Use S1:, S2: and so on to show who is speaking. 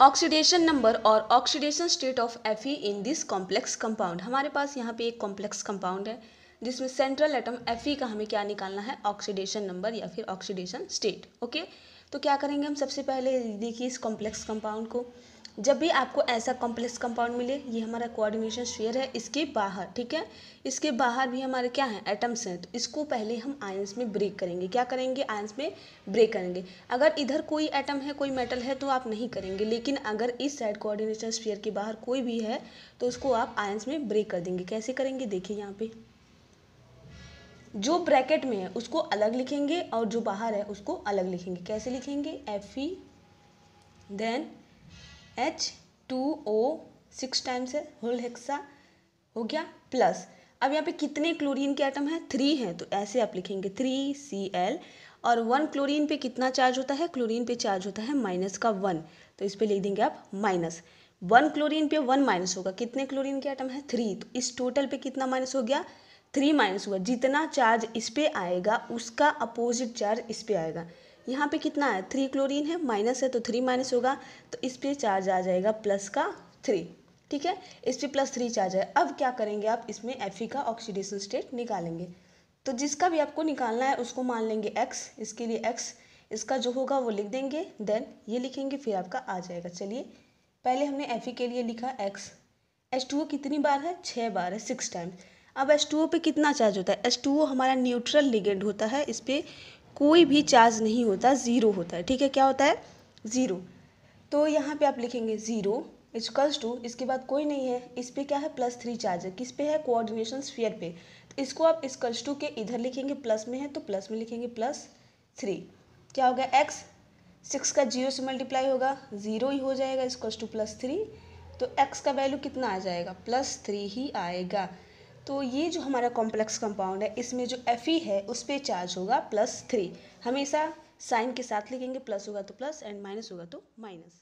S1: oxidation number और oxidation state of F E in this complex compound हमारे पास यहाँ पे एक कॉम्प्लेक्स कंपाउंड है जिसमें सेंट्रल एटम एफ ई का हमें क्या निकालना है ऑक्सीडेशन नंबर या फिर ऑक्सीडेशन स्टेट ओके तो क्या करेंगे हम सबसे पहले देखिए इस कॉम्प्लेक्स कंपाउंड को जब भी आपको ऐसा कॉम्प्लेक्स कंपाउंड मिले ये हमारा कोऑर्डिनेशन शेयर है इसके बाहर ठीक है इसके बाहर भी हमारे क्या है एटम्स हैं तो इसको पहले हम आयंस में ब्रेक करेंगे क्या करेंगे आयंस में ब्रेक करेंगे अगर इधर कोई एटम है कोई मेटल है तो आप नहीं करेंगे लेकिन अगर इस साइड कोऑर्डिनेशन शेयर के बाहर कोई भी है तो उसको आप आयंस में ब्रेक कर देंगे कैसे करेंगे देखिए यहाँ पे जो ब्रैकेट में है उसको अलग लिखेंगे और जो बाहर है उसको अलग लिखेंगे कैसे लिखेंगे F E then H two O six times है होल हेक्सा हो गया प्लस अब यहाँ पे कितने क्लोरीन के आइटम हैं थ्री हैं तो ऐसे आप लिखेंगे थ्री सी एल और वन क्लोरीन पे कितना चार्ज होता है क्लोरीन पे चार्ज होता है माइनस का वन तो इस पर लिख देंगे आप माइनस वन क्लोरीन पे वन माइनस होगा कितने क्लोरीन के आइटम है थ्री तो इस टोटल पे कितना माइनस हो गया थ्री माइनस हुआ जितना चार्ज इस पर आएगा उसका अपोजिट चार्ज इस पर आएगा यहाँ पे कितना है थ्री क्लोरीन है माइनस है तो थ्री माइनस होगा तो इस पर चार्ज आ जाएगा प्लस का थ्री ठीक है इस पर प्लस थ्री चार्ज है अब क्या करेंगे आप इसमें एफ का ऑक्सीडेशन स्टेट निकालेंगे तो जिसका भी आपको निकालना है उसको मान लेंगे एक्स इसके लिए एक्स इसका जो होगा वो लिख देंगे देन ये लिखेंगे फिर आपका आ जाएगा चलिए पहले हमने एफ के लिए लिखा एक्स एच टू ओ कितनी बार है छः बार है सिक्स टाइम अब एच टू ओ कितना चार्ज होता है एच टू ओ हमारा न्यूट्रल लिगेंड होता है इस पर कोई भी चार्ज नहीं होता ज़ीरो होता है ठीक है क्या होता है ज़ीरो तो यहाँ पे आप लिखेंगे ज़ीरो इजकल्स टू इसके बाद कोई नहीं है इस पर क्या है प्लस थ्री चार्ज है किस पे है कोऑर्डिनेशन स्फीयर पे तो इसको आप इजकल्स टू के इधर लिखेंगे प्लस में है तो प्लस में लिखेंगे प्लस थ्री क्या हो गया एक्स सिक्स का जीरो से मल्टीप्लाई होगा ज़ीरो ही हो जाएगा इजकल्स टू प्लस थ्री तो एक्स का वैल्यू कितना आ जाएगा प्लस थ्री ही आएगा तो ये जो हमारा कॉम्प्लेक्स कंपाउंड है इसमें जो एफ है उस पर चार्ज होगा प्लस थ्री हमेशा साइन के साथ लिखेंगे प्लस होगा तो प्लस एंड माइनस होगा तो माइनस